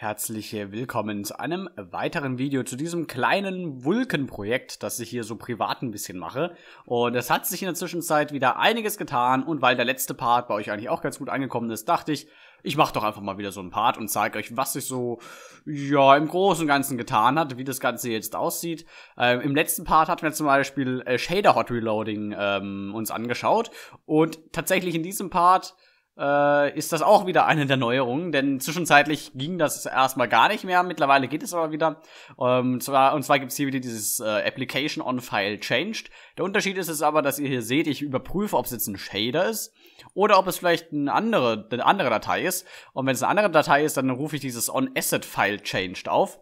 Herzliche Willkommen zu einem weiteren Video zu diesem kleinen Vulkenprojekt, das ich hier so privat ein bisschen mache. Und es hat sich in der Zwischenzeit wieder einiges getan und weil der letzte Part bei euch eigentlich auch ganz gut angekommen ist, dachte ich, ich mache doch einfach mal wieder so einen Part und zeige euch, was sich so, ja, im Großen und Ganzen getan hat, wie das Ganze jetzt aussieht. Ähm, Im letzten Part hatten wir zum Beispiel äh, Shader Hot Reloading ähm, uns angeschaut und tatsächlich in diesem Part äh, ist das auch wieder eine der Neuerungen, denn zwischenzeitlich ging das erstmal gar nicht mehr, mittlerweile geht es aber wieder. Ähm, zwar, und zwar gibt es hier wieder dieses äh, Application on File Changed. Der Unterschied ist es aber, dass ihr hier seht, ich überprüfe, ob es jetzt ein Shader ist oder ob es vielleicht eine andere, eine andere Datei ist. Und wenn es eine andere Datei ist, dann rufe ich dieses On Asset File Changed auf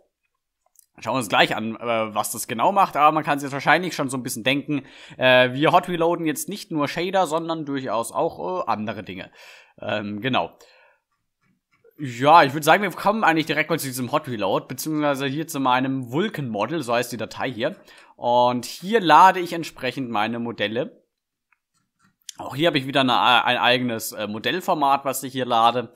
schauen wir uns gleich an, äh, was das genau macht, aber man kann es jetzt wahrscheinlich schon so ein bisschen denken. Äh, wir hot reloaden jetzt nicht nur Shader, sondern durchaus auch äh, andere Dinge. Ähm, genau. Ja, ich würde sagen, wir kommen eigentlich direkt mal zu diesem Hot Reload, beziehungsweise hier zu meinem Vulcan Model, so heißt die Datei hier. Und hier lade ich entsprechend meine Modelle. Auch hier habe ich wieder eine, ein eigenes Modellformat, was ich hier lade.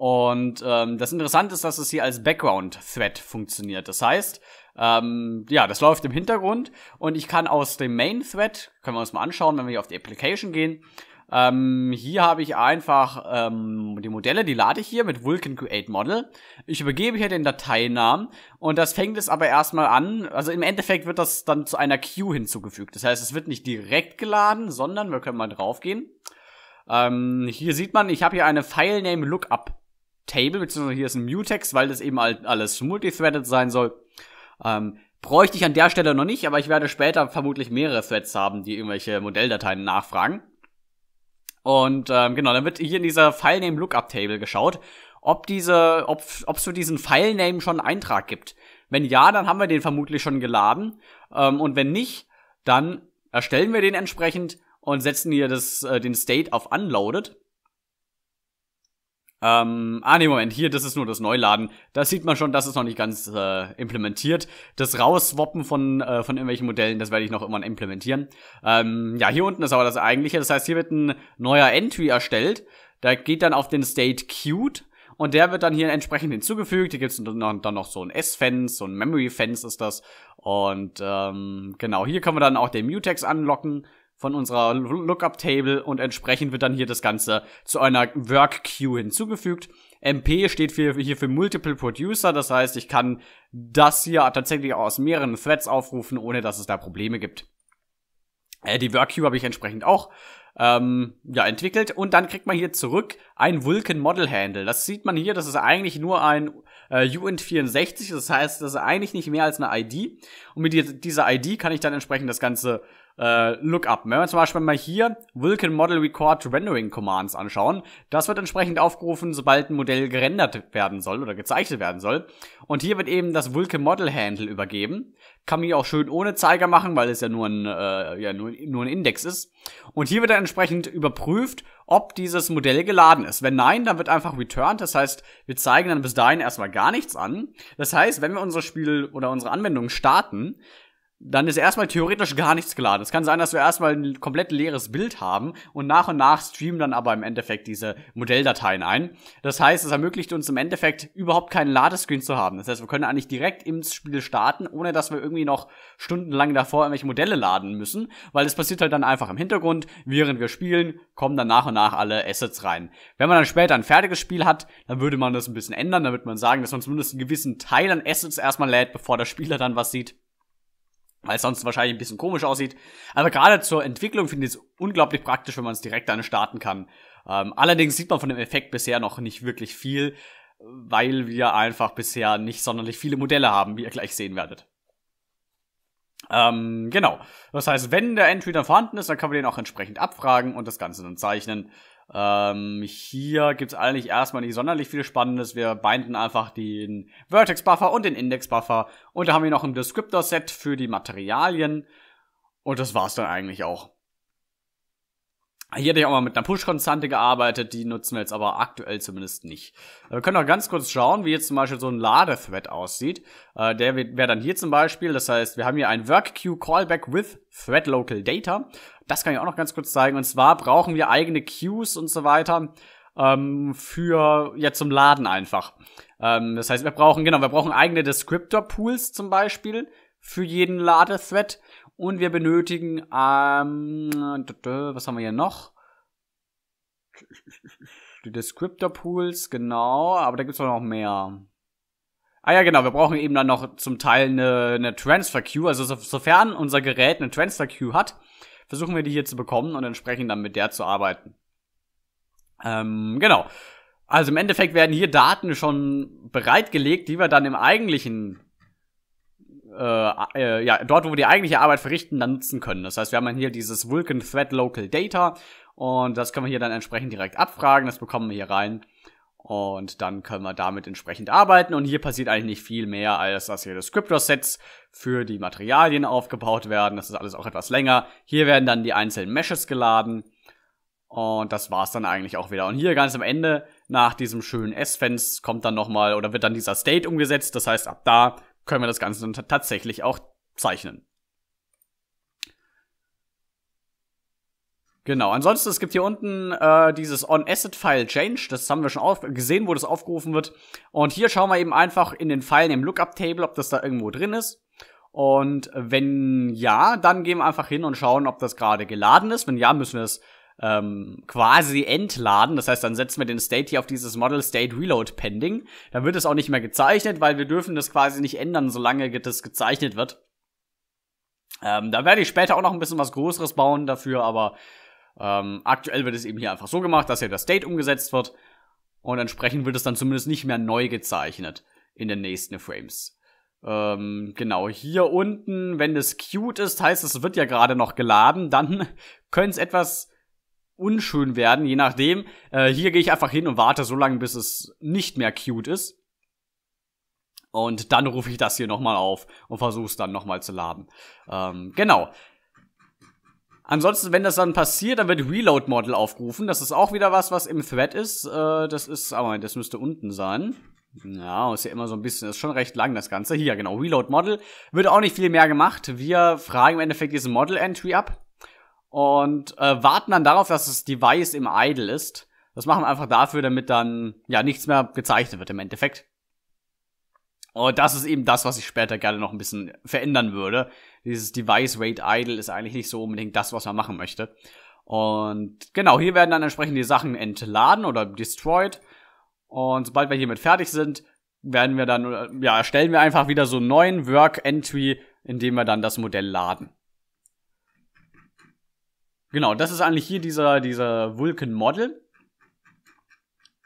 Und ähm, das Interessante ist, dass es hier als Background-Thread funktioniert. Das heißt, ähm, ja, das läuft im Hintergrund und ich kann aus dem Main-Thread, können wir uns mal anschauen, wenn wir hier auf die Application gehen, ähm, hier habe ich einfach ähm, die Modelle, die lade ich hier mit Vulkan Create Model. Ich übergebe hier den Dateinamen und das fängt es aber erstmal an. Also im Endeffekt wird das dann zu einer Queue hinzugefügt. Das heißt, es wird nicht direkt geladen, sondern wir können mal draufgehen. Ähm, hier sieht man, ich habe hier eine File Name Lookup Table, beziehungsweise hier ist ein Mutex, weil das eben alles multithreaded sein soll. Ähm, bräuchte ich an der Stelle noch nicht, aber ich werde später vermutlich mehrere Threads haben, die irgendwelche Modelldateien nachfragen. Und ähm, genau, dann wird hier in dieser Filename-Lookup-Table geschaut, ob diese, ob es für diesen Filename schon einen Eintrag gibt. Wenn ja, dann haben wir den vermutlich schon geladen. Ähm, und wenn nicht, dann erstellen wir den entsprechend und setzen hier das, äh, den State auf Unloaded. Ähm, ah, nee, Moment, hier, das ist nur das Neuladen. Da sieht man schon, das ist noch nicht ganz äh, implementiert. Das Rauswappen von, äh, von irgendwelchen Modellen, das werde ich noch irgendwann implementieren. Ähm, ja, hier unten ist aber das eigentliche. Das heißt, hier wird ein neuer Entry erstellt. Da geht dann auf den State Cute und der wird dann hier entsprechend hinzugefügt. Hier gibt es dann, dann noch so ein s fans so ein memory fans ist das. Und ähm, genau, hier können wir dann auch den Mutex anlocken von unserer Lookup-Table und entsprechend wird dann hier das Ganze zu einer Work-Queue hinzugefügt. MP steht für, hier für Multiple Producer, das heißt, ich kann das hier tatsächlich aus mehreren Threads aufrufen, ohne dass es da Probleme gibt. Äh, die Work Queue habe ich entsprechend auch ähm, ja, entwickelt und dann kriegt man hier zurück ein Vulkan Model Handle. Das sieht man hier, das ist eigentlich nur ein äh, UINT64, das heißt, das ist eigentlich nicht mehr als eine ID und mit dieser ID kann ich dann entsprechend das Ganze äh, Lookup. Wenn wir zum Beispiel mal hier Vulkan Model Record Rendering Commands anschauen, das wird entsprechend aufgerufen, sobald ein Modell gerendert werden soll oder gezeichnet werden soll. Und hier wird eben das Vulkan Model Handle übergeben. Kann man hier auch schön ohne Zeiger machen, weil es ja nur ein, äh, ja, nur, nur ein Index ist. Und hier wird dann entsprechend überprüft, ob dieses Modell geladen ist. Wenn nein, dann wird einfach returned. Das heißt, wir zeigen dann bis dahin erstmal gar nichts an. Das heißt, wenn wir unser Spiel oder unsere Anwendung starten, dann ist erstmal theoretisch gar nichts geladen. Es kann sein, dass wir erstmal ein komplett leeres Bild haben und nach und nach streamen dann aber im Endeffekt diese Modelldateien ein. Das heißt, es ermöglicht uns im Endeffekt überhaupt keinen Ladescreen zu haben. Das heißt, wir können eigentlich direkt ins Spiel starten, ohne dass wir irgendwie noch stundenlang davor irgendwelche Modelle laden müssen, weil es passiert halt dann einfach im Hintergrund, während wir spielen, kommen dann nach und nach alle Assets rein. Wenn man dann später ein fertiges Spiel hat, dann würde man das ein bisschen ändern, damit man sagen, dass man zumindest einen gewissen Teil an Assets erstmal lädt, bevor der Spieler dann was sieht weil es sonst wahrscheinlich ein bisschen komisch aussieht. Aber gerade zur Entwicklung finde ich es unglaublich praktisch, wenn man es direkt dann starten kann. Ähm, allerdings sieht man von dem Effekt bisher noch nicht wirklich viel, weil wir einfach bisher nicht sonderlich viele Modelle haben, wie ihr gleich sehen werdet. Ähm, genau. Das heißt, wenn der Entry dann vorhanden ist, dann kann man den auch entsprechend abfragen und das Ganze dann zeichnen. Ähm, hier gibt's eigentlich erstmal nicht sonderlich viel Spannendes. Wir binden einfach den Vertex-Buffer und den Index-Buffer. Und da haben wir noch ein Descriptor-Set für die Materialien. Und das war's dann eigentlich auch. Hier hätte ich auch mal mit einer Push-Konstante gearbeitet, die nutzen wir jetzt aber aktuell zumindest nicht. Äh, wir können auch ganz kurz schauen, wie jetzt zum Beispiel so ein Lade-Thread aussieht. Äh, der wäre dann hier zum Beispiel, das heißt, wir haben hier ein Work Queue Callback with Thread Local Data das kann ich auch noch ganz kurz zeigen. Und zwar brauchen wir eigene Queues und so weiter ähm, für ja zum Laden einfach. Ähm, das heißt, wir brauchen genau, wir brauchen eigene Descriptor Pools zum Beispiel für jeden Ladethread und wir benötigen ähm, was haben wir hier noch? Die Descriptor Pools genau, aber da gibt's noch mehr. Ah ja, genau, wir brauchen eben dann noch zum Teil eine, eine Transfer Queue, also so, sofern unser Gerät eine Transfer Queue hat, versuchen wir die hier zu bekommen und entsprechend dann mit der zu arbeiten. Ähm, genau. Also im Endeffekt werden hier Daten schon bereitgelegt, die wir dann im eigentlichen äh, äh, ja, dort, wo wir die eigentliche Arbeit verrichten, dann nutzen können. Das heißt, wir haben hier dieses Vulkan Thread Local Data und das können wir hier dann entsprechend direkt abfragen. Das bekommen wir hier rein. Und dann können wir damit entsprechend arbeiten. Und hier passiert eigentlich nicht viel mehr, als dass hier Descriptor-Sets für die Materialien aufgebaut werden. Das ist alles auch etwas länger. Hier werden dann die einzelnen Meshes geladen. Und das war's dann eigentlich auch wieder. Und hier ganz am Ende, nach diesem schönen s fans kommt dann nochmal oder wird dann dieser State umgesetzt. Das heißt, ab da können wir das Ganze dann tatsächlich auch zeichnen. Genau, ansonsten, es gibt hier unten äh, dieses On-Asset-File-Change, das haben wir schon auf gesehen, wo das aufgerufen wird. Und hier schauen wir eben einfach in den Pfeilen im Lookup-Table, ob das da irgendwo drin ist. Und wenn ja, dann gehen wir einfach hin und schauen, ob das gerade geladen ist. Wenn ja, müssen wir es ähm, quasi entladen. Das heißt, dann setzen wir den State hier auf dieses Model State Reload Pending. Dann wird es auch nicht mehr gezeichnet, weil wir dürfen das quasi nicht ändern, solange das gezeichnet wird. Ähm, da werde ich später auch noch ein bisschen was Größeres bauen dafür, aber ähm, aktuell wird es eben hier einfach so gemacht, dass hier das Date umgesetzt wird und entsprechend wird es dann zumindest nicht mehr neu gezeichnet in den nächsten Frames. Ähm, genau, hier unten, wenn es cute ist, heißt es wird ja gerade noch geladen, dann könnte es etwas unschön werden, je nachdem. Äh, hier gehe ich einfach hin und warte so lange, bis es nicht mehr cute ist. Und dann rufe ich das hier nochmal auf und versuche es dann nochmal zu laden. Ähm, genau. Ansonsten, wenn das dann passiert, dann wird Reload Model aufgerufen. Das ist auch wieder was, was im Thread ist. Äh, das ist, aber ah, das müsste unten sein. Ja, ist ja immer so ein bisschen, ist schon recht lang das Ganze. Hier, genau, Reload Model. Wird auch nicht viel mehr gemacht. Wir fragen im Endeffekt diesen Model Entry ab und äh, warten dann darauf, dass das Device im Idle ist. Das machen wir einfach dafür, damit dann ja nichts mehr gezeichnet wird im Endeffekt. Und das ist eben das, was ich später gerne noch ein bisschen verändern würde dieses Device Wait Idle ist eigentlich nicht so unbedingt das, was man machen möchte. Und genau, hier werden dann entsprechend die Sachen entladen oder destroyed. Und sobald wir hiermit fertig sind, werden wir dann, ja, erstellen wir einfach wieder so einen neuen Work Entry, indem wir dann das Modell laden. Genau, das ist eigentlich hier dieser, dieser Vulcan Model.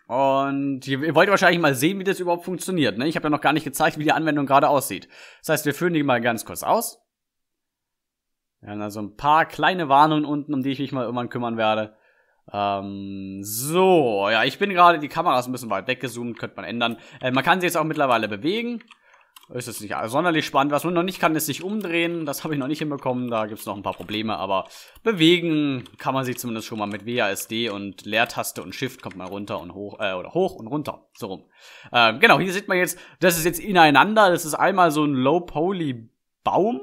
Und ihr wollt wahrscheinlich mal sehen, wie das überhaupt funktioniert. Ne? Ich habe ja noch gar nicht gezeigt, wie die Anwendung gerade aussieht. Das heißt, wir führen die mal ganz kurz aus. Wir haben also ein paar kleine Warnungen unten, um die ich mich mal irgendwann kümmern werde. Ähm, so, ja, ich bin gerade, die Kamera ist ein bisschen weit weggezoomt, könnte man ändern. Äh, man kann sie jetzt auch mittlerweile bewegen. Ist jetzt nicht sonderlich spannend. Was man noch nicht kann, ist sich umdrehen. Das habe ich noch nicht hinbekommen. Da gibt es noch ein paar Probleme. Aber bewegen kann man sich zumindest schon mal mit WASD und Leertaste und Shift kommt man runter und hoch, äh, oder hoch und runter. So rum. Ähm, genau, hier sieht man jetzt, das ist jetzt ineinander. Das ist einmal so ein Low-Poly-Baum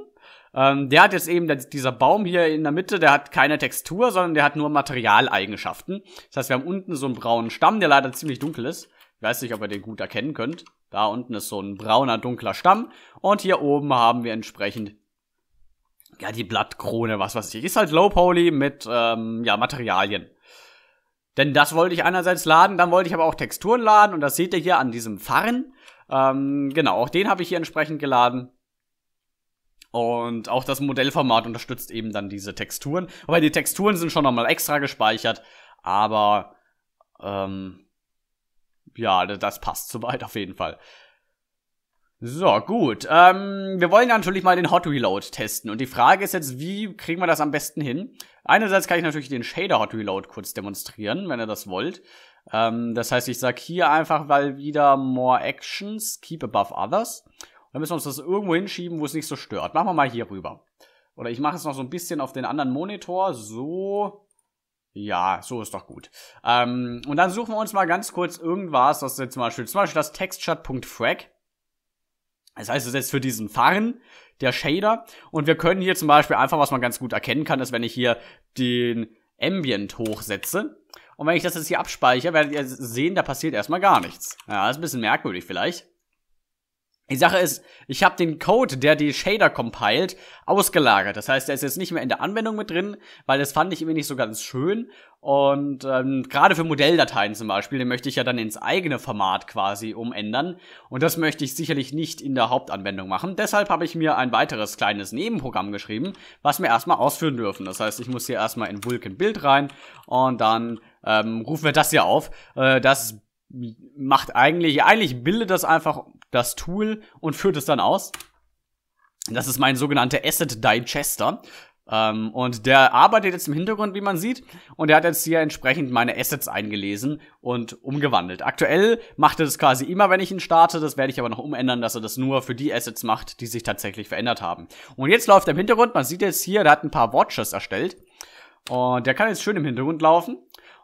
ähm, der hat jetzt eben, der, dieser Baum hier in der Mitte, der hat keine Textur, sondern der hat nur Materialeigenschaften. Das heißt, wir haben unten so einen braunen Stamm, der leider ziemlich dunkel ist. Ich weiß nicht, ob ihr den gut erkennen könnt. Da unten ist so ein brauner, dunkler Stamm. Und hier oben haben wir entsprechend, ja, die Blattkrone, was weiß ich. Ist halt Low Poly mit, ähm, ja, Materialien. Denn das wollte ich einerseits laden, dann wollte ich aber auch Texturen laden. Und das seht ihr hier an diesem Farren. Ähm, genau, auch den habe ich hier entsprechend geladen. Und auch das Modellformat unterstützt eben dann diese Texturen. Wobei die Texturen sind schon nochmal extra gespeichert, aber ähm, ja, das passt soweit auf jeden Fall. So, gut. Ähm, wir wollen natürlich mal den Hot Reload testen. Und die Frage ist jetzt, wie kriegen wir das am besten hin? Einerseits kann ich natürlich den Shader Hot Reload kurz demonstrieren, wenn ihr das wollt. Ähm, das heißt, ich sage hier einfach mal wieder More Actions, Keep Above Others. Dann müssen wir uns das irgendwo hinschieben, wo es nicht so stört. Machen wir mal hier rüber. Oder ich mache es noch so ein bisschen auf den anderen Monitor. So. Ja, so ist doch gut. Ähm, und dann suchen wir uns mal ganz kurz irgendwas, das jetzt zum Beispiel, zum Beispiel das Texture.frag. Das heißt, es ist jetzt für diesen Farn der Shader. Und wir können hier zum Beispiel einfach, was man ganz gut erkennen kann, ist, wenn ich hier den Ambient hochsetze. Und wenn ich das jetzt hier abspeichere, werdet ihr sehen, da passiert erstmal gar nichts. Ja, ist ein bisschen merkwürdig vielleicht. Die Sache ist, ich habe den Code, der die Shader compiled, ausgelagert. Das heißt, der ist jetzt nicht mehr in der Anwendung mit drin, weil das fand ich irgendwie nicht so ganz schön. Und ähm, gerade für Modelldateien zum Beispiel, den möchte ich ja dann ins eigene Format quasi umändern. Und das möchte ich sicherlich nicht in der Hauptanwendung machen. Deshalb habe ich mir ein weiteres kleines Nebenprogramm geschrieben, was wir erstmal ausführen dürfen. Das heißt, ich muss hier erstmal in Vulkan Bild rein und dann ähm, rufen wir das hier auf. Äh, das macht eigentlich, eigentlich bildet das einfach das Tool und führt es dann aus. Das ist mein sogenannter Asset Digester. Ähm, und der arbeitet jetzt im Hintergrund, wie man sieht. Und der hat jetzt hier entsprechend meine Assets eingelesen und umgewandelt. Aktuell macht er das quasi immer, wenn ich ihn starte. Das werde ich aber noch umändern, dass er das nur für die Assets macht, die sich tatsächlich verändert haben. Und jetzt läuft er im Hintergrund. Man sieht jetzt hier, der hat ein paar Watches erstellt. Und der kann jetzt schön im Hintergrund laufen.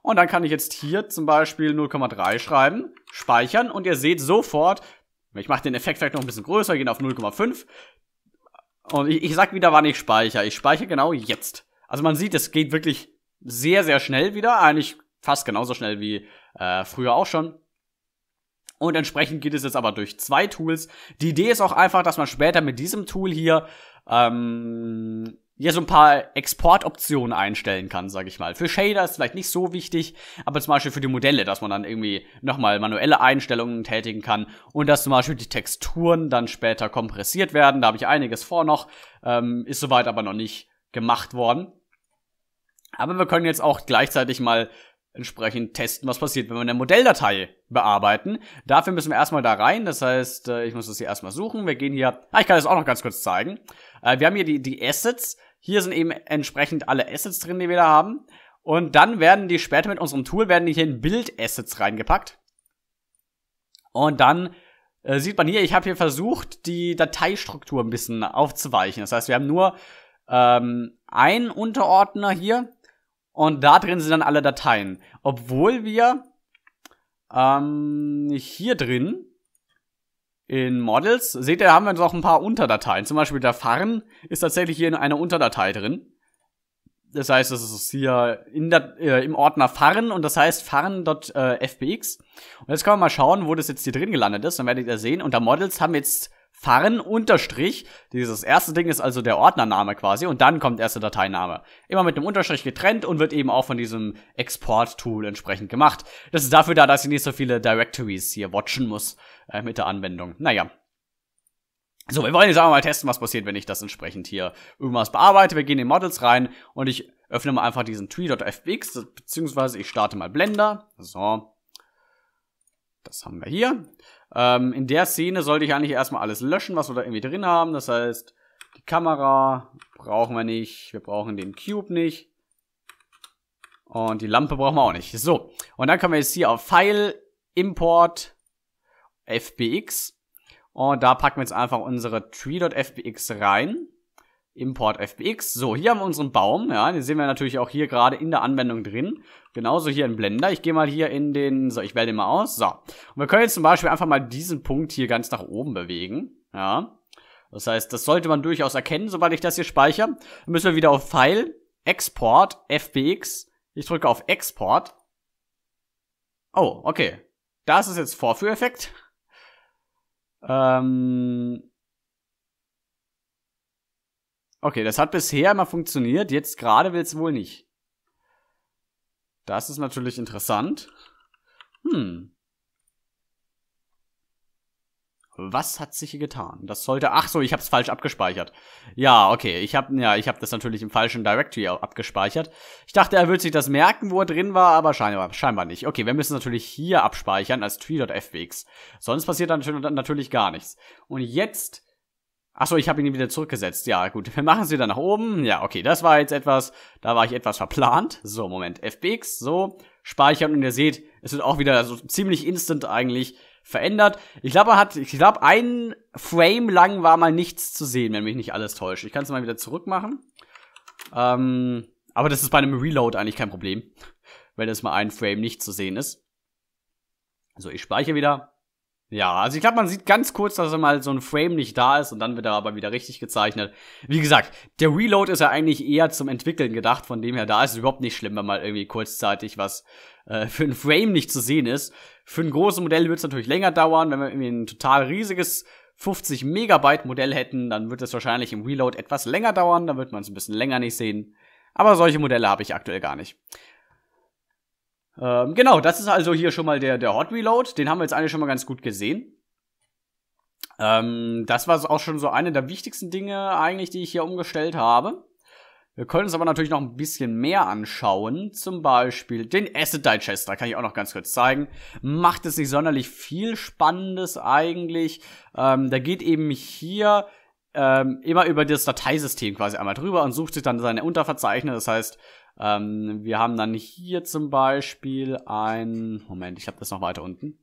Und dann kann ich jetzt hier zum Beispiel 0,3 schreiben, speichern und ihr seht sofort, ich mache den Effekt vielleicht noch ein bisschen größer, gehen auf 0,5. Und ich, ich sag wieder, wann ich speichere. Ich speichere genau jetzt. Also man sieht, es geht wirklich sehr, sehr schnell wieder. Eigentlich fast genauso schnell wie äh, früher auch schon. Und entsprechend geht es jetzt aber durch zwei Tools. Die Idee ist auch einfach, dass man später mit diesem Tool hier ähm, ja so ein paar Exportoptionen einstellen kann, sag ich mal. Für Shader ist vielleicht nicht so wichtig, aber zum Beispiel für die Modelle, dass man dann irgendwie nochmal manuelle Einstellungen tätigen kann und dass zum Beispiel die Texturen dann später kompressiert werden. Da habe ich einiges vor noch, ähm, ist soweit aber noch nicht gemacht worden. Aber wir können jetzt auch gleichzeitig mal entsprechend testen, was passiert, wenn wir eine Modelldatei bearbeiten. Dafür müssen wir erstmal da rein. Das heißt, äh, ich muss das hier erstmal suchen. Wir gehen hier, ah, ich kann das auch noch ganz kurz zeigen. Äh, wir haben hier die, die Assets. Hier sind eben entsprechend alle Assets drin, die wir da haben. Und dann werden die später mit unserem Tool, werden die hier in Build Assets reingepackt. Und dann äh, sieht man hier, ich habe hier versucht, die Dateistruktur ein bisschen aufzuweichen. Das heißt, wir haben nur ähm, einen Unterordner hier und da drin sind dann alle Dateien. Obwohl wir ähm, hier drin in Models, seht ihr, haben wir noch ein paar Unterdateien. Zum Beispiel der Farn ist tatsächlich hier in einer Unterdatei drin. Das heißt, das ist hier der, äh, im Ordner Farn und das heißt farn.fbx. Äh, und jetzt können wir mal schauen, wo das jetzt hier drin gelandet ist. Dann werdet ihr sehen, unter Models haben wir jetzt Farn unterstrich. Dieses erste Ding ist also der Ordnername quasi und dann kommt erst der Dateiname. Immer mit einem Unterstrich getrennt und wird eben auch von diesem Export-Tool entsprechend gemacht. Das ist dafür da, dass ich nicht so viele Directories hier watchen muss äh, mit der Anwendung. Naja, so, wir wollen jetzt aber mal testen, was passiert, wenn ich das entsprechend hier irgendwas bearbeite. Wir gehen in Models rein und ich öffne mal einfach diesen tree.fx, beziehungsweise ich starte mal Blender. So. Das haben wir hier. Ähm, in der Szene sollte ich eigentlich erstmal alles löschen, was wir da irgendwie drin haben. Das heißt, die Kamera brauchen wir nicht. Wir brauchen den Cube nicht. Und die Lampe brauchen wir auch nicht. So, und dann können wir jetzt hier auf File, Import, FBX. Und da packen wir jetzt einfach unsere tree.fbx rein. Import FBX. So, hier haben wir unseren Baum. Ja, den sehen wir natürlich auch hier gerade in der Anwendung drin. Genauso hier in Blender. Ich gehe mal hier in den... So, ich wähle den mal aus. So. Und wir können jetzt zum Beispiel einfach mal diesen Punkt hier ganz nach oben bewegen. Ja. Das heißt, das sollte man durchaus erkennen, sobald ich das hier speichere. Dann müssen wir wieder auf File, Export, FBX. Ich drücke auf Export. Oh, okay. Das ist jetzt Vorführeffekt. Ähm, Okay, das hat bisher immer funktioniert, jetzt gerade will es wohl nicht. Das ist natürlich interessant. Hm. Was hat sich hier getan? Das sollte. Ach so, ich habe es falsch abgespeichert. Ja, okay, ich habe ja, ich habe das natürlich im falschen Directory abgespeichert. Ich dachte, er würde sich das merken, wo er drin war, aber scheinbar, scheinbar nicht. Okay, wir müssen natürlich hier abspeichern als tree.fx. Sonst passiert dann natürlich gar nichts. Und jetzt Achso, ich habe ihn wieder zurückgesetzt. Ja, gut. Wir machen sie dann nach oben. Ja, okay, das war jetzt etwas, da war ich etwas verplant. So, Moment, FBX, so, speichern und ihr seht, es wird auch wieder so ziemlich instant eigentlich verändert. Ich glaube, er hat, ich glaube, ein Frame lang war mal nichts zu sehen, wenn mich nicht alles täuscht. Ich kann es mal wieder zurückmachen. Ähm, aber das ist bei einem Reload eigentlich kein Problem, wenn es mal ein Frame nicht zu sehen ist. So, ich speichere wieder. Ja, also ich glaube, man sieht ganz kurz, dass er mal so ein Frame nicht da ist und dann wird er aber wieder richtig gezeichnet. Wie gesagt, der Reload ist ja eigentlich eher zum Entwickeln gedacht, von dem her da ist es überhaupt nicht schlimm, wenn mal irgendwie kurzzeitig was äh, für ein Frame nicht zu sehen ist. Für ein großes Modell wird es natürlich länger dauern, wenn wir irgendwie ein total riesiges 50 Megabyte Modell hätten, dann wird es wahrscheinlich im Reload etwas länger dauern, dann wird man es ein bisschen länger nicht sehen. Aber solche Modelle habe ich aktuell gar nicht. Ähm, genau, das ist also hier schon mal der, der Hot Reload. Den haben wir jetzt eigentlich schon mal ganz gut gesehen. Ähm, das war auch schon so eine der wichtigsten Dinge eigentlich, die ich hier umgestellt habe. Wir können uns aber natürlich noch ein bisschen mehr anschauen. Zum Beispiel den Acid Digester, kann ich auch noch ganz kurz zeigen. Macht es nicht sonderlich viel Spannendes eigentlich. Ähm, da geht eben hier ähm, immer über das Dateisystem quasi einmal drüber und sucht sich dann seine Unterverzeichnisse. Das heißt, ähm, wir haben dann hier zum Beispiel ein, Moment, ich habe das noch weiter unten.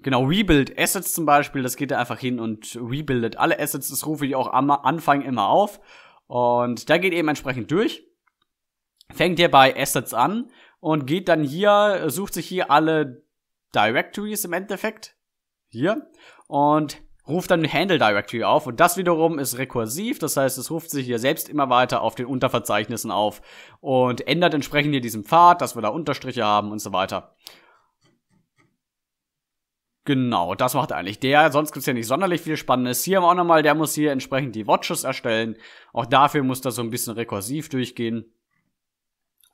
Genau, Rebuild Assets zum Beispiel, das geht da einfach hin und rebuildet alle Assets, das rufe ich auch am Anfang immer auf. Und da geht eben entsprechend durch. Fängt ihr bei Assets an und geht dann hier, sucht sich hier alle Directories im Endeffekt. Hier. Und ruft dann die Handle Directory auf und das wiederum ist rekursiv, das heißt, es ruft sich hier selbst immer weiter auf den Unterverzeichnissen auf und ändert entsprechend hier diesen Pfad, dass wir da Unterstriche haben und so weiter. Genau, das macht eigentlich der. Sonst gibt es ja nicht sonderlich viel Spannendes. Hier haben wir auch nochmal, der muss hier entsprechend die Watches erstellen. Auch dafür muss das so ein bisschen rekursiv durchgehen.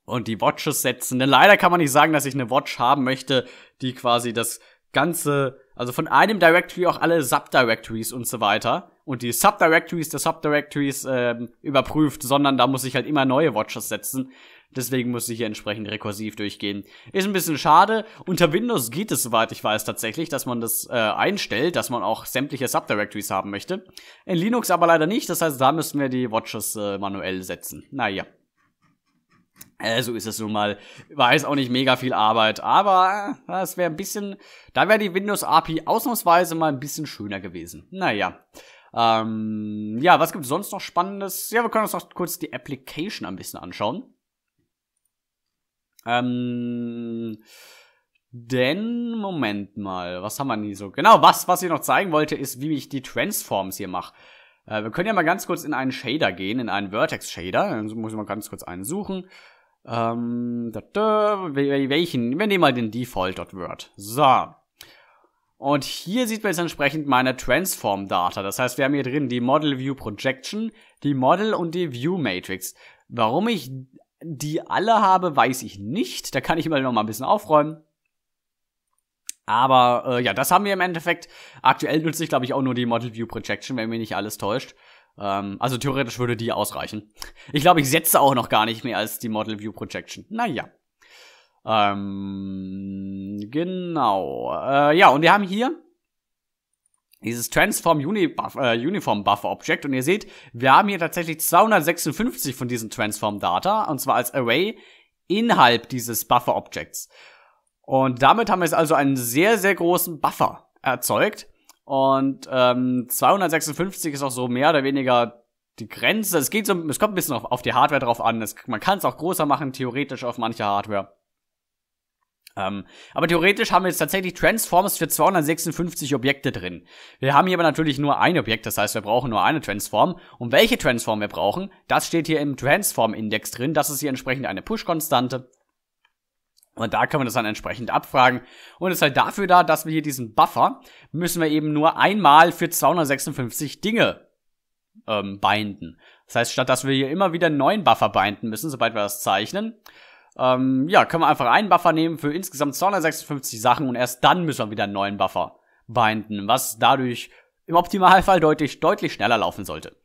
Und die Watches setzen. Denn leider kann man nicht sagen, dass ich eine Watch haben möchte, die quasi das ganze also von einem Directory auch alle Subdirectories und so weiter. Und die Subdirectories der Subdirectories ähm, überprüft, sondern da muss ich halt immer neue Watches setzen. Deswegen muss ich hier entsprechend rekursiv durchgehen. Ist ein bisschen schade. Unter Windows geht es, soweit ich weiß, tatsächlich, dass man das äh, einstellt, dass man auch sämtliche Subdirectories haben möchte. In Linux aber leider nicht, das heißt, da müssen wir die Watches äh, manuell setzen. Naja. Äh, so ist es nun mal. War jetzt auch nicht mega viel Arbeit, aber äh, das wäre ein bisschen, da wäre die Windows API ausnahmsweise mal ein bisschen schöner gewesen. Naja. Ähm, ja, was gibt es sonst noch Spannendes? Ja, wir können uns noch kurz die Application ein bisschen anschauen. Ähm, denn, Moment mal, was haben wir nie so? Genau, was, was ich noch zeigen wollte, ist, wie ich die Transforms hier mache. Äh, wir können ja mal ganz kurz in einen Shader gehen, in einen Vertex-Shader. Dann muss ich mal ganz kurz einen suchen. Ähm, da, da, welchen? Wir nehmen mal den Default.word. So. Und hier sieht man jetzt entsprechend meine Transform Data. Das heißt, wir haben hier drin die Model View Projection, die Model und die View Matrix. Warum ich die alle habe, weiß ich nicht. Da kann ich immer noch mal ein bisschen aufräumen. Aber äh, ja, das haben wir im Endeffekt. Aktuell nutze ich, glaube ich, auch nur die Model View Projection, wenn mich nicht alles täuscht. Ähm, also theoretisch würde die ausreichen. Ich glaube, ich setze auch noch gar nicht mehr als die Model View Projection. Naja. Ähm, genau. Äh, ja, und wir haben hier dieses Transform Unibuff, äh, Uniform Buffer Object und ihr seht, wir haben hier tatsächlich 256 von diesen Transform Data und zwar als Array innerhalb dieses Buffer Objects. Und damit haben wir jetzt also einen sehr, sehr großen Buffer erzeugt. Und ähm, 256 ist auch so mehr oder weniger die Grenze. Es geht so, es kommt ein bisschen auf, auf die Hardware drauf an. Es, man kann es auch größer machen, theoretisch auf manche Hardware. Ähm, aber theoretisch haben wir jetzt tatsächlich Transformers für 256 Objekte drin. Wir haben hier aber natürlich nur ein Objekt, das heißt, wir brauchen nur eine Transform. Und welche Transform wir brauchen, das steht hier im Transform-Index drin. Das ist hier entsprechend eine Push-Konstante. Und da können wir das dann entsprechend abfragen. Und es ist halt dafür da, dass wir hier diesen Buffer müssen wir eben nur einmal für 256 Dinge ähm, binden. Das heißt, statt dass wir hier immer wieder einen neuen Buffer binden müssen, sobald wir das zeichnen, ähm, ja, können wir einfach einen Buffer nehmen für insgesamt 256 Sachen und erst dann müssen wir wieder einen neuen Buffer binden, was dadurch im Optimalfall deutlich, deutlich schneller laufen sollte.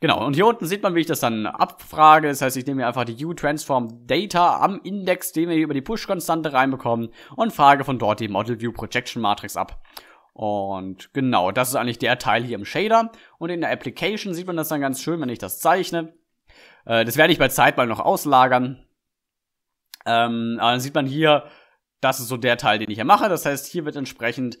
Genau, und hier unten sieht man, wie ich das dann abfrage. Das heißt, ich nehme mir einfach die U-Transform Data am Index, den wir hier über die Push-Konstante reinbekommen, und frage von dort die Model View Projection Matrix ab. Und genau, das ist eigentlich der Teil hier im Shader. Und in der Application sieht man das dann ganz schön, wenn ich das zeichne. Äh, das werde ich bei Zeit mal noch auslagern. Ähm, aber dann sieht man hier, das ist so der Teil, den ich hier mache. Das heißt, hier wird entsprechend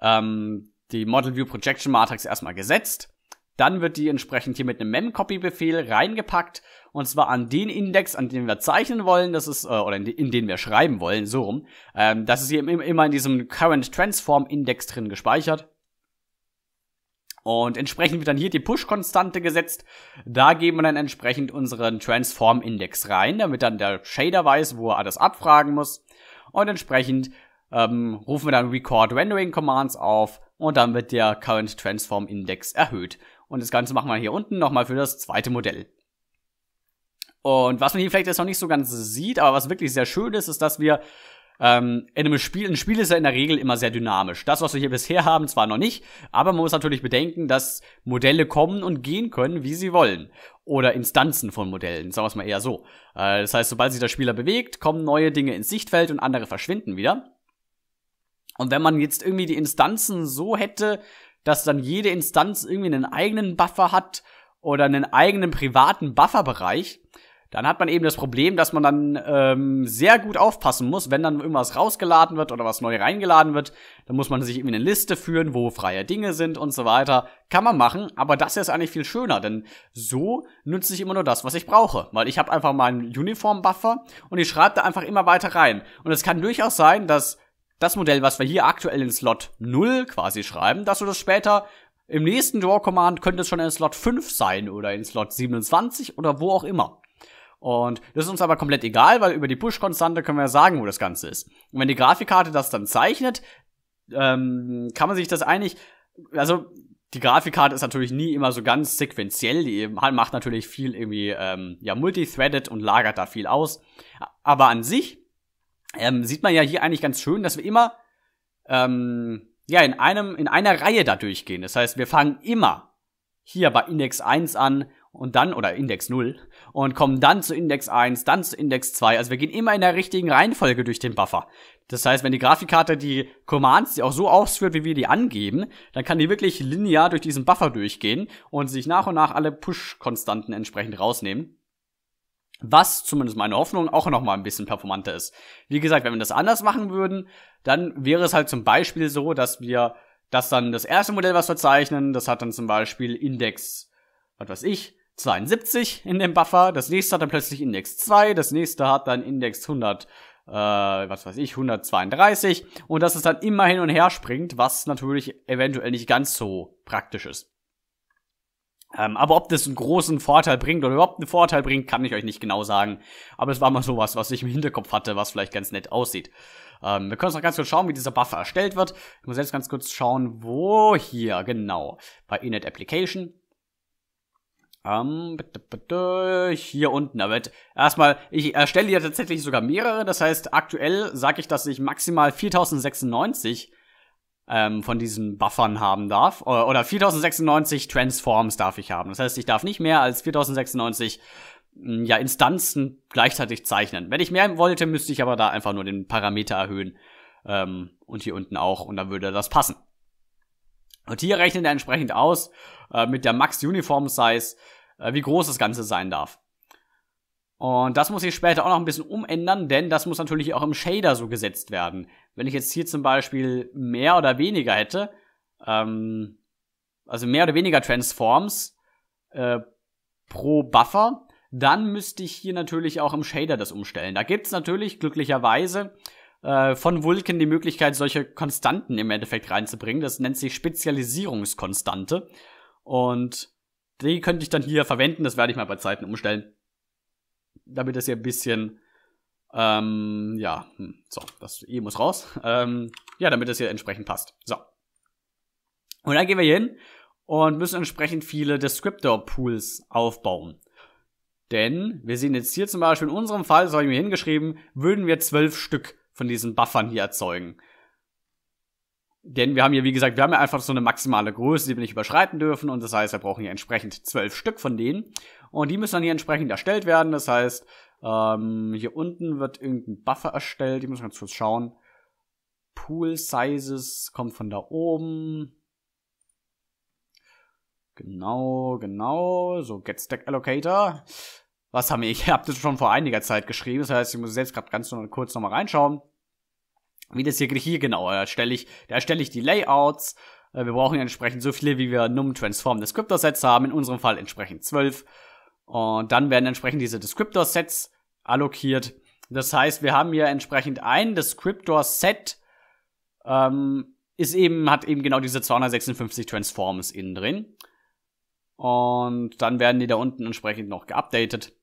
ähm, die Model View Projection Matrix erstmal gesetzt. Dann wird die entsprechend hier mit einem Memcopy-Befehl reingepackt und zwar an den Index, an den wir zeichnen wollen, das ist äh, oder in, in den wir schreiben wollen, so rum. Ähm, das ist hier immer in diesem Current Transform Index drin gespeichert. Und entsprechend wird dann hier die Push-Konstante gesetzt. Da geben wir dann entsprechend unseren Transform-Index rein, damit dann der Shader weiß, wo er alles abfragen muss. Und entsprechend ähm, rufen wir dann Record Rendering Commands auf und dann wird der Current Transform Index erhöht. Und das Ganze machen wir hier unten nochmal für das zweite Modell. Und was man hier vielleicht jetzt noch nicht so ganz sieht, aber was wirklich sehr schön ist, ist, dass wir ähm, in einem Spiel, ein Spiel ist ja in der Regel immer sehr dynamisch. Das, was wir hier bisher haben, zwar noch nicht, aber man muss natürlich bedenken, dass Modelle kommen und gehen können, wie sie wollen. Oder Instanzen von Modellen, sagen wir es mal eher so. Äh, das heißt, sobald sich der Spieler bewegt, kommen neue Dinge ins Sichtfeld und andere verschwinden wieder. Und wenn man jetzt irgendwie die Instanzen so hätte, dass dann jede Instanz irgendwie einen eigenen Buffer hat oder einen eigenen privaten Bufferbereich, dann hat man eben das Problem, dass man dann ähm, sehr gut aufpassen muss, wenn dann irgendwas rausgeladen wird oder was neu reingeladen wird, dann muss man sich irgendwie eine Liste führen, wo freie Dinge sind und so weiter. Kann man machen, aber das ist eigentlich viel schöner, denn so nutze ich immer nur das, was ich brauche, weil ich habe einfach meinen Uniform-Buffer und ich schreibe da einfach immer weiter rein. Und es kann durchaus sein, dass das Modell, was wir hier aktuell in Slot 0 quasi schreiben, dass du das später im nächsten Draw Command könnte es schon in Slot 5 sein oder in Slot 27 oder wo auch immer. Und das ist uns aber komplett egal, weil über die Push-Konstante können wir ja sagen, wo das Ganze ist. Und wenn die Grafikkarte das dann zeichnet, ähm, kann man sich das eigentlich, also die Grafikkarte ist natürlich nie immer so ganz sequenziell, die macht natürlich viel irgendwie ähm, ja multithreaded und lagert da viel aus. Aber an sich ähm, sieht man ja hier eigentlich ganz schön, dass wir immer ähm, ja, in, einem, in einer Reihe da durchgehen. Das heißt, wir fangen immer hier bei Index 1 an und dann, oder Index 0, und kommen dann zu Index 1, dann zu Index 2. Also wir gehen immer in der richtigen Reihenfolge durch den Buffer. Das heißt, wenn die Grafikkarte die Commands die auch so ausführt, wie wir die angeben, dann kann die wirklich linear durch diesen Buffer durchgehen und sich nach und nach alle Push-Konstanten entsprechend rausnehmen. Was zumindest meine Hoffnung auch noch mal ein bisschen performanter ist. Wie gesagt, wenn wir das anders machen würden, dann wäre es halt zum Beispiel so, dass wir das dann das erste Modell, was verzeichnen, das hat dann zum Beispiel Index, was weiß ich, 72 in dem Buffer, das nächste hat dann plötzlich Index 2, das nächste hat dann Index 100, äh, was weiß ich, 132 und dass es dann immer hin und her springt, was natürlich eventuell nicht ganz so praktisch ist. Ähm, aber ob das einen großen Vorteil bringt oder überhaupt einen Vorteil bringt, kann ich euch nicht genau sagen. Aber es war mal sowas, was ich im Hinterkopf hatte, was vielleicht ganz nett aussieht. Ähm, wir können uns noch ganz kurz schauen, wie dieser Buffer erstellt wird. Ich muss jetzt ganz kurz schauen, wo hier, genau. Bei Init Application. Ähm, hier unten. Aber erstmal, ich erstelle ja tatsächlich sogar mehrere. Das heißt, aktuell sage ich, dass ich maximal 4096 ähm, von diesen Buffern haben darf. Äh, oder 4096 Transforms darf ich haben. Das heißt, ich darf nicht mehr als 4096 hm, ja, Instanzen gleichzeitig zeichnen. Wenn ich mehr wollte, müsste ich aber da einfach nur den Parameter erhöhen. Ähm, und hier unten auch. Und dann würde das passen. Und hier rechnet er entsprechend aus äh, mit der Max Uniform Size, äh, wie groß das Ganze sein darf. Und das muss ich später auch noch ein bisschen umändern, denn das muss natürlich auch im Shader so gesetzt werden. Wenn ich jetzt hier zum Beispiel mehr oder weniger hätte, ähm, also mehr oder weniger Transforms äh, pro Buffer, dann müsste ich hier natürlich auch im Shader das umstellen. Da gibt's natürlich glücklicherweise äh, von Vulkan die Möglichkeit, solche Konstanten im Endeffekt reinzubringen. Das nennt sich Spezialisierungskonstante. Und die könnte ich dann hier verwenden, das werde ich mal bei Zeiten umstellen damit das hier ein bisschen, ähm, ja, hm, so, das E muss raus. Ähm, ja, damit das hier entsprechend passt. So. Und dann gehen wir hier hin und müssen entsprechend viele Descriptor-Pools aufbauen. Denn wir sehen jetzt hier zum Beispiel in unserem Fall, das habe ich mir hingeschrieben, würden wir zwölf Stück von diesen Buffern hier erzeugen. Denn wir haben hier, wie gesagt, wir haben ja einfach so eine maximale Größe, die wir nicht überschreiten dürfen. Und das heißt, wir brauchen hier entsprechend zwölf Stück von denen. Und die müssen dann hier entsprechend erstellt werden. Das heißt, ähm, hier unten wird irgendein Buffer erstellt. Ich muss ganz kurz schauen. Pool Sizes kommt von da oben. Genau, genau. So, Get Stack Allocator. Was haben wir? Ich habe das schon vor einiger Zeit geschrieben. Das heißt, ich muss selbst gerade ganz kurz nochmal reinschauen. Wie das hier, hier genau. erstelle ich, da erstelle ich die Layouts. Äh, wir brauchen entsprechend so viele, wie wir Num Transform Descriptor Sets haben. In unserem Fall entsprechend zwölf. Und dann werden entsprechend diese Descriptor-Sets allokiert. Das heißt, wir haben hier entsprechend ein Descriptor-Set, ähm, ist eben, hat eben genau diese 256 Transforms innen drin. Und dann werden die da unten entsprechend noch geupdatet.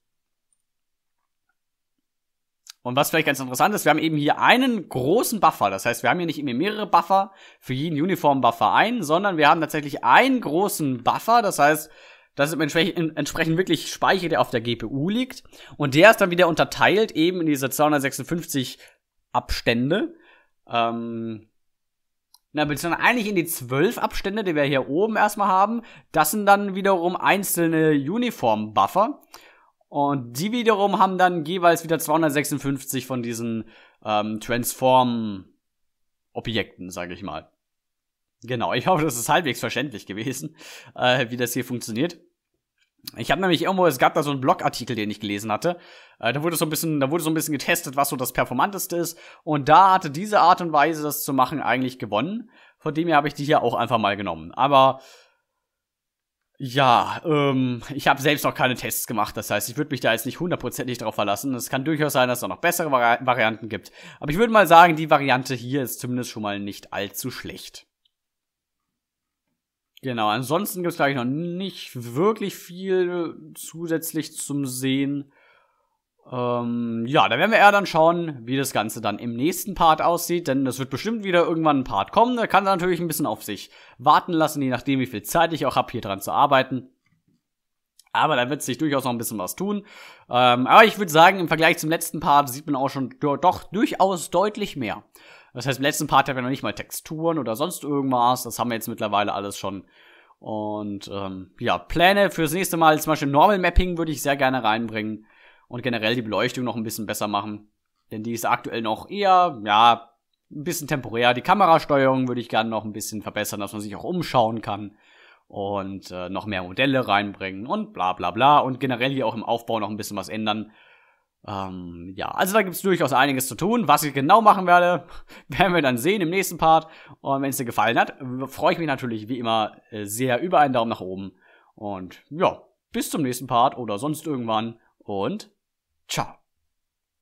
Und was vielleicht ganz interessant ist, wir haben eben hier einen großen Buffer. Das heißt, wir haben hier nicht immer mehrere Buffer für jeden Uniform-Buffer ein, sondern wir haben tatsächlich einen großen Buffer. Das heißt, das ist entsprechend wirklich Speicher, der auf der GPU liegt. Und der ist dann wieder unterteilt eben in diese 256 Abstände. Ähm, na, beziehungsweise eigentlich in die 12 Abstände, die wir hier oben erstmal haben. Das sind dann wiederum einzelne Uniform-Buffer. Und die wiederum haben dann jeweils wieder 256 von diesen ähm, Transform-Objekten, sage ich mal. Genau, ich hoffe, das ist halbwegs verständlich gewesen, äh, wie das hier funktioniert. Ich habe nämlich irgendwo, es gab da so einen Blogartikel, den ich gelesen hatte. Äh, da wurde so ein bisschen, da wurde so ein bisschen getestet, was so das performanteste ist. Und da hatte diese Art und Weise, das zu machen, eigentlich gewonnen. Von dem her habe ich die hier auch einfach mal genommen. Aber ja, ähm, ich habe selbst noch keine Tests gemacht. Das heißt, ich würde mich da jetzt nicht hundertprozentig drauf verlassen. Es kann durchaus sein, dass es da noch bessere Vari Varianten gibt. Aber ich würde mal sagen, die Variante hier ist zumindest schon mal nicht allzu schlecht. Genau, ansonsten gibt es, glaube ich, noch nicht wirklich viel zusätzlich zum Sehen. Ähm, ja, da werden wir eher dann schauen, wie das Ganze dann im nächsten Part aussieht, denn es wird bestimmt wieder irgendwann ein Part kommen. Da kann natürlich ein bisschen auf sich warten lassen, je nachdem, wie viel Zeit ich auch habe, hier dran zu arbeiten. Aber da wird sich durchaus noch ein bisschen was tun. Ähm, aber ich würde sagen, im Vergleich zum letzten Part sieht man auch schon doch durchaus deutlich mehr. Das heißt, im letzten Part hatten wir noch nicht mal Texturen oder sonst irgendwas. Das haben wir jetzt mittlerweile alles schon. Und ähm, ja, Pläne fürs nächste Mal, zum Beispiel Normal Mapping würde ich sehr gerne reinbringen und generell die Beleuchtung noch ein bisschen besser machen. Denn die ist aktuell noch eher, ja, ein bisschen temporär. Die Kamerasteuerung würde ich gerne noch ein bisschen verbessern, dass man sich auch umschauen kann und äh, noch mehr Modelle reinbringen und bla bla bla. Und generell hier auch im Aufbau noch ein bisschen was ändern ähm, ja, also da gibt's durchaus einiges zu tun. Was ich genau machen werde, werden wir dann sehen im nächsten Part. Und wenn es dir gefallen hat, freue ich mich natürlich wie immer äh, sehr über einen Daumen nach oben. Und ja, bis zum nächsten Part oder sonst irgendwann. Und ciao.